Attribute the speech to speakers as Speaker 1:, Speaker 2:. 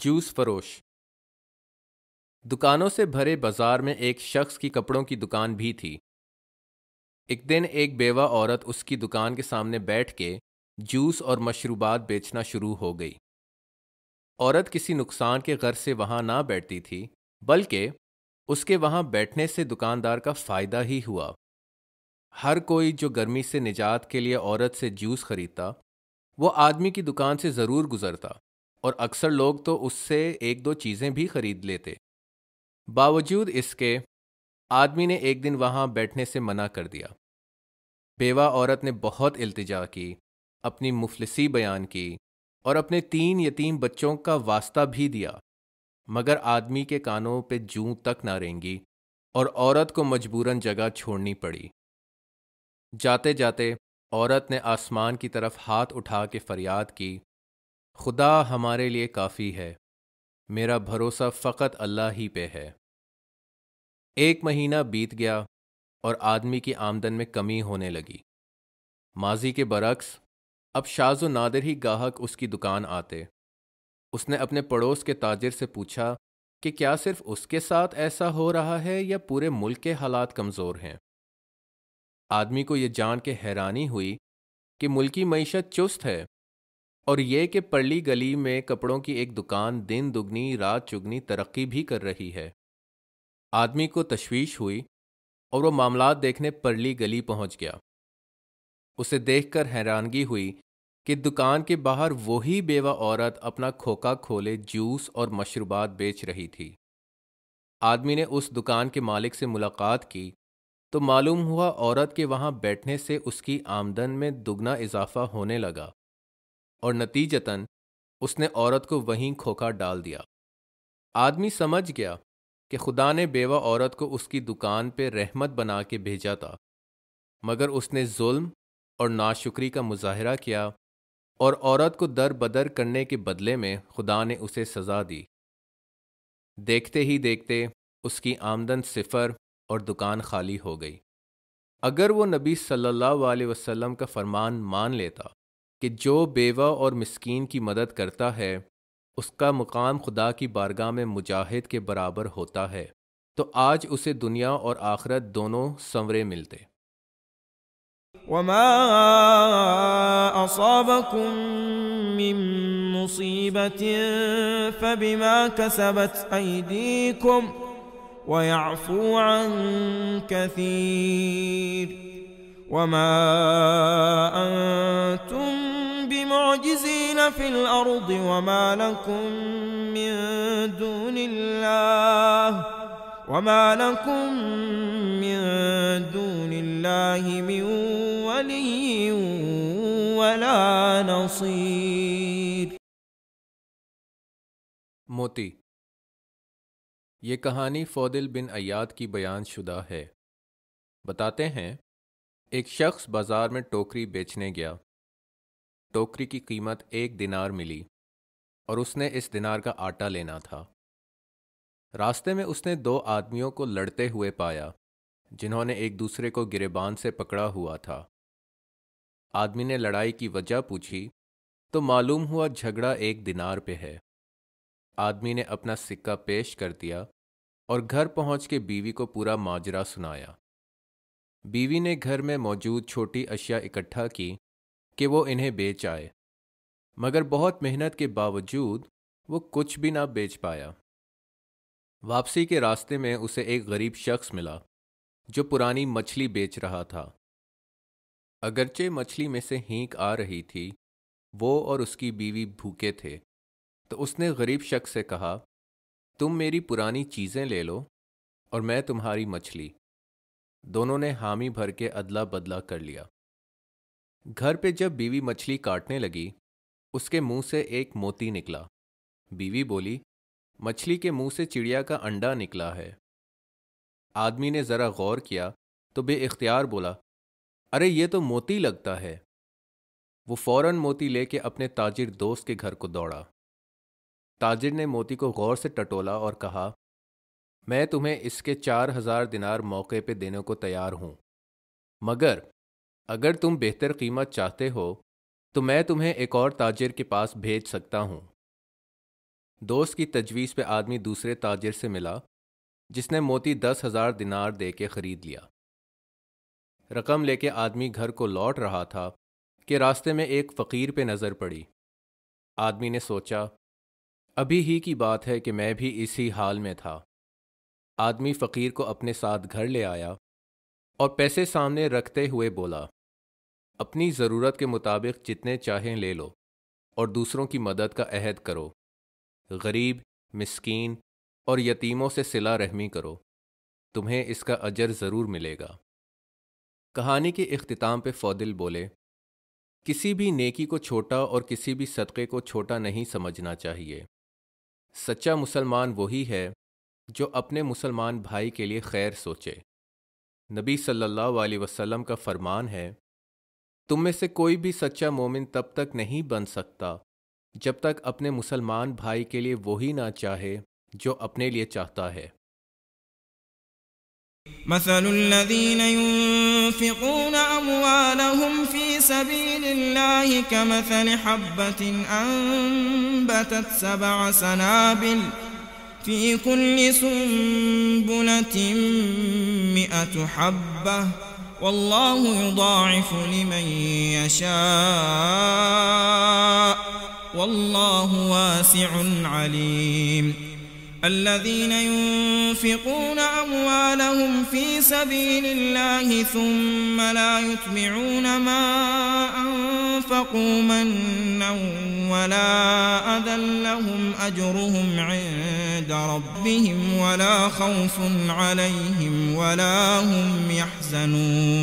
Speaker 1: juice फरोश दुकानों से भरे बाजार में एक शख्स की कपड़ों की दुकान भी थी एक दिन एक बेवा औरत उसकी दुकान के सामने बैठ के जूस और मशरूबात बेचना शुरू हो गई औरत किसी नुकसान के घर से वहां ना बैठती थी बल्कि उसके वहां बैठने से दुकानदार का फायदा ही हुआ हर कोई जो गर्मी से निजात के लिए औरत से जूस खरीदता वो आदमी की दुकान से ज़रूर गुजरता और अक्सर लोग तो उससे एक दो चीज़ें भी खरीद लेते बावजूद इसके आदमी ने एक दिन वहाँ बैठने से मना कर दिया बेवा औरत ने बहुत इल्तिजा की अपनी मुफलसी बयान की और अपने तीन यतीम बच्चों का वास्ता भी दिया मगर आदमी के कानों पे जू तक ना रेंगी और औरत को मजबूरन जगह छोड़नी पड़ी जाते जाते औरत ने आसमान की तरफ हाथ उठा के फरियाद की खुदा हमारे लिए काफ़ी है मेरा भरोसा फ़कत अल्लाह ही पे है एक महीना बीत गया और आदमी की आमदन में कमी होने लगी माजी के बरक्स अब शाजो नादिर ही गाहक उसकी दुकान आते उसने अपने पड़ोस के ताजिर से पूछा कि क्या सिर्फ उसके साथ ऐसा हो रहा है या पूरे मुल्क के हालात कमज़ोर हैं आदमी को ये जान के हैरानी हुई कि मुल्की मीशत चुस्त है और ये कि पड़ली गली में कपड़ों की एक दुकान दिन दुगनी रात चुगनी तरक्की भी कर रही है आदमी को तशवीश हुई और वो मामला देखने पड़ली गली पहुंच गया उसे देखकर हैरानगी हुई कि दुकान के बाहर वही बेवा औरत अपना खोखा खोले जूस और मशरूबात बेच रही थी आदमी ने उस दुकान के मालिक से मुलाकात की तो मालूम हुआ औरत के वहाँ बैठने से उसकी आमदन में दुगना इजाफा होने लगा और नतीजतन उसने औरत को वहीं खोखा डाल दिया आदमी समझ गया कि खुदा ने बेवा औरत को उसकी दुकान पे रहमत बना के भेजा था मगर उसने जुल्म और नाशुक्री का मुजाहरा किया और औरत को दर बदर करने के बदले में खुदा ने उसे सज़ा दी देखते ही देखते उसकी आमदन सिफर और दुकान खाली हो गई अगर वो नबी सल्लल्लाहु अलैहि वसल्लम का फरमान मान लेता कि जो बेवा और मिस्कीन की मदद करता है उसका मुकाम खुदा की बारगाह में मुजाहिद के बराबर होता है तो आज उसे दुनिया और आखरत दोनों संवरे मिलते
Speaker 2: وَمَا أَنْتُمْ معجزين في الأرض وما لكم من دون الله وما لكم من دون الله من ولي ولا نصير
Speaker 1: मोती ये कहानी फ़ौदिल बिन अयाद की बयान शुदा है बताते हैं एक शख्स बाज़ार में टोकरी बेचने गया टोकरी की कीमत एक दिनार मिली और उसने इस दिनार का आटा लेना था रास्ते में उसने दो आदमियों को लड़ते हुए पाया जिन्होंने एक दूसरे को गिरेबान से पकड़ा हुआ था आदमी ने लड़ाई की वजह पूछी तो मालूम हुआ झगड़ा एक दिनार पे है आदमी ने अपना सिक्का पेश कर दिया और घर पहुंच के बीवी को पूरा माजरा सुनाया बीवी ने घर में मौजूद छोटी अशिया इकट्ठा की कि वो इन्हें बेच आए मगर बहुत मेहनत के बावजूद वो कुछ भी ना बेच पाया वापसी के रास्ते में उसे एक गरीब शख्स मिला जो पुरानी मछली बेच रहा था अगरचे मछली में से हींक आ रही थी वो और उसकी बीवी भूखे थे तो उसने गरीब शख्स से कहा तुम मेरी पुरानी चीज़ें ले लो और मैं तुम्हारी मछली दोनों ने हामी भर के अदला बदला कर लिया घर पे जब बीवी मछली काटने लगी उसके मुंह से एक मोती निकला बीवी बोली मछली के मुंह से चिड़िया का अंडा निकला है आदमी ने ज़रा गौर किया तो इख्तियार बोला अरे ये तो मोती लगता है वो फौरन मोती लेके अपने ताजिर दोस्त के घर को दौड़ा ताजिर ने मोती को गौर से टटोला और कहा मैं तुम्हें इसके चार हजार दिनार मौके पे देने को तैयार हूं मगर अगर तुम बेहतर कीमत चाहते हो तो मैं तुम्हें एक और ताजिर के पास भेज सकता हूँ दोस्त की तजवीज़ पे आदमी दूसरे ताजिर से मिला जिसने मोती दस हज़ार दिनार दे के ख़रीद लिया रकम लेके आदमी घर को लौट रहा था कि रास्ते में एक फ़कीर पे नज़र पड़ी आदमी ने सोचा अभी ही की बात है कि मैं भी इसी हाल में था आदमी फ़कीर को अपने साथ घर ले आया और पैसे सामने रखते हुए बोला अपनी ज़रूरत के मुताबिक जितने चाहें ले लो और दूसरों की मदद का अहद करो गरीब मस्किन और यतीमों से सिला रहमी करो तुम्हें इसका अजर ज़रूर मिलेगा कहानी के अख्ताम पे फौदिल बोले किसी भी नेकी को छोटा और किसी भी सदक़े को छोटा नहीं समझना चाहिए सच्चा मुसलमान वही है जो अपने मुसलमान भाई के लिए खैर सोचे नबी सल्लल्लाहु अलैहि वसल्लम का फरमान है तुम में से कोई भी सच्चा मोमिन तब तक नहीं बन सकता जब तक अपने मुसलमान भाई के लिए वही ना चाहे जो अपने लिए चाहता है
Speaker 2: مثل الذين ينفقون أموالهم في سبيل الله كمثل حبة أنبتت سبع سنابل في كل سنبلة مئة حبة والله يضاعف لمن يشاء والله واسع عليم الذين ينفقون أموالهم في سبيل الله ثم لا يتبعون ما ذاقوا ولا أذى لهم أجرهم عند ربهم ولا خوف عليهم ولا هم يحزنون